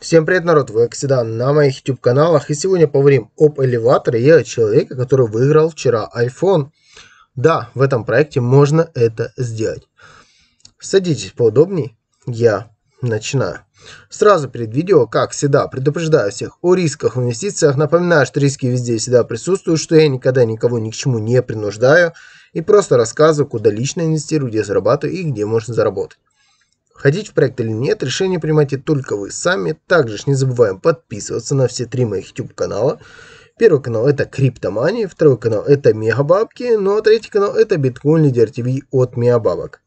Всем привет, народ! Вы, как всегда, на моих YouTube каналах. И сегодня поговорим об элеваторе и о человеке, который выиграл вчера iPhone. Да, в этом проекте можно это сделать. Садитесь поудобней, я начинаю. Сразу перед видео, как всегда, предупреждаю всех о рисках в инвестициях. Напоминаю, что риски везде всегда присутствуют, что я никогда никого ни к чему не принуждаю. И просто рассказываю, куда лично инвестирую, где зарабатываю и где можно заработать. Входить в проект или нет, решение принимаете только вы сами. Также не забываем подписываться на все три моих YouTube канала. Первый канал это Криптомания, второй канал это Мегабабки, ну а третий канал это Биткоин Лидер ТВ от Мегабабок.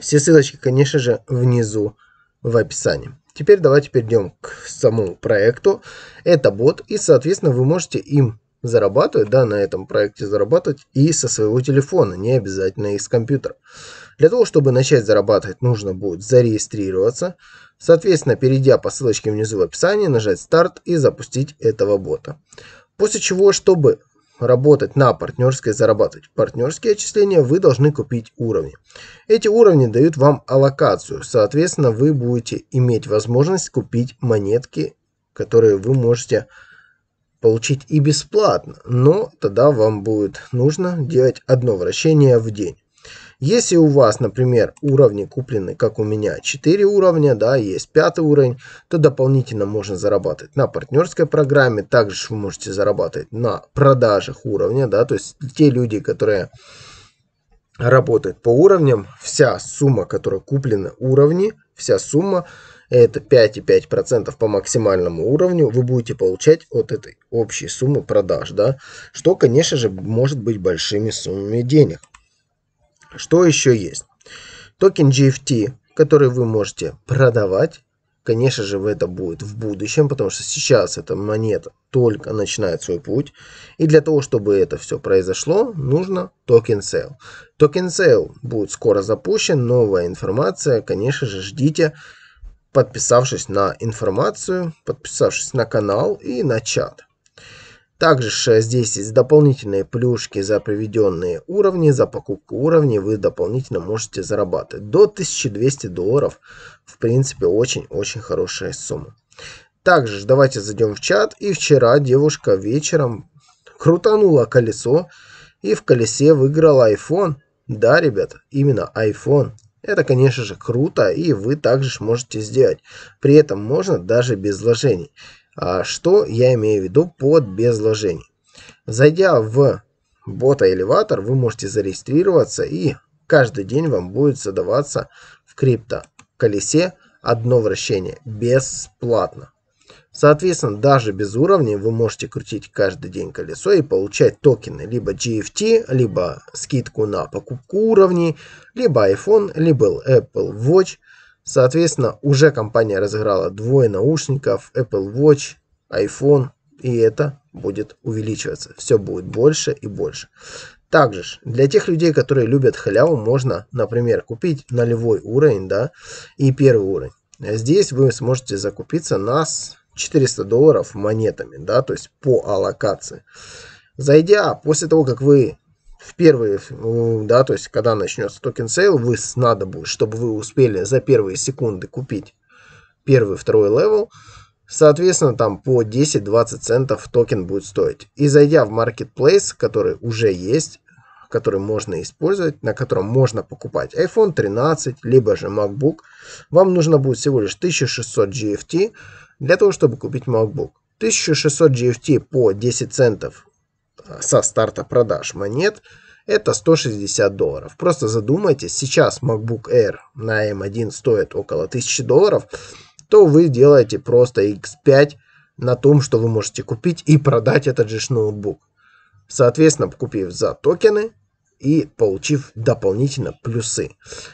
Все ссылочки, конечно же, внизу в описании. Теперь давайте перейдем к самому проекту. Это бот, и, соответственно, вы можете им зарабатывать, да, на этом проекте зарабатывать и со своего телефона, не обязательно из компьютера. Для того, чтобы начать зарабатывать, нужно будет зарегистрироваться, соответственно, перейдя по ссылочке внизу в описании, нажать «Старт» и запустить этого бота. После чего, чтобы работать на партнерской, зарабатывать партнерские отчисления, вы должны купить уровни. Эти уровни дают вам аллокацию, соответственно, вы будете иметь возможность купить монетки, которые вы можете получить и бесплатно, но тогда вам будет нужно делать одно вращение в день. Если у вас, например, уровни куплены, как у меня, 4 уровня, да, есть пятый уровень, то дополнительно можно зарабатывать на партнерской программе. Также вы можете зарабатывать на продажах уровня, да, то есть те люди, которые работают по уровням, вся сумма, которая куплена уровни, вся сумма, это 5,5% по максимальному уровню, вы будете получать от этой общей суммы продаж, да, что, конечно же, может быть большими суммами денег. Что еще есть? Токен GFT, который вы можете продавать. Конечно же, это будет в будущем, потому что сейчас эта монета только начинает свой путь. И для того, чтобы это все произошло, нужно токен sale. Токен sale будет скоро запущен, новая информация, конечно же, ждите, подписавшись на информацию, подписавшись на канал и на чат. Также здесь есть дополнительные плюшки за проведенные уровни. За покупку уровней вы дополнительно можете зарабатывать до 1200 долларов. В принципе, очень-очень хорошая сумма. Также давайте зайдем в чат. И вчера девушка вечером крутанула колесо. И в колесе выиграла iPhone. Да, ребят именно iPhone. Это, конечно же, круто, и вы также можете сделать. При этом можно даже без вложений. А что я имею в виду под без вложений? Зайдя в бота Elevator, вы можете зарегистрироваться и каждый день вам будет задаваться в крипто колесе одно вращение бесплатно. Соответственно, даже без уровней вы можете крутить каждый день колесо и получать токены либо GFT, либо скидку на покупку уровней, либо iPhone, либо Apple Watch, Соответственно, уже компания разыграла двое наушников, Apple Watch, iPhone, и это будет увеличиваться. Все будет больше и больше. Также ж, для тех людей, которые любят халяву, можно, например, купить нулевой уровень, да, и первый уровень. Здесь вы сможете закупиться на 400 долларов монетами, да, то есть по аллокации. Зайдя, после того, как вы в первые, да, то есть когда начнется токен сейл, вы надо будет, чтобы вы успели за первые секунды купить первый, второй левел, соответственно, там по 10-20 центов токен будет стоить. И зайдя в marketplace, который уже есть, который можно использовать, на котором можно покупать iPhone 13, либо же MacBook, вам нужно будет всего лишь 1600 GFT для того, чтобы купить MacBook. 1600 GFT по 10 центов со старта продаж монет это 160 долларов. Просто задумайтесь, сейчас MacBook Air на M1 эм стоит около 1000 долларов, то вы делаете просто X5 на том, что вы можете купить и продать этот же ноутбук. Соответственно, купив за токены и получив дополнительно плюсы.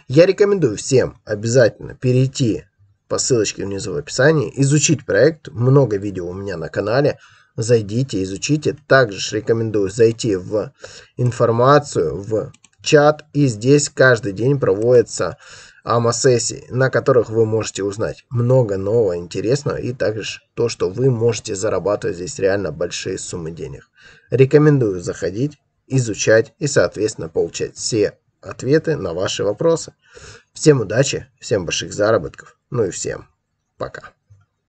Я рекомендую всем обязательно перейти по ссылочке внизу в описании, изучить проект, много видео у меня на канале, зайдите, изучите. Также рекомендую зайти в информацию, в чат, и здесь каждый день проводятся АМА-сессии, на которых вы можете узнать много нового, интересного, и также то, что вы можете зарабатывать здесь реально большие суммы денег. Рекомендую заходить, изучать и, соответственно, получать все ответы на ваши вопросы. Всем удачи, всем больших заработков, ну и всем пока.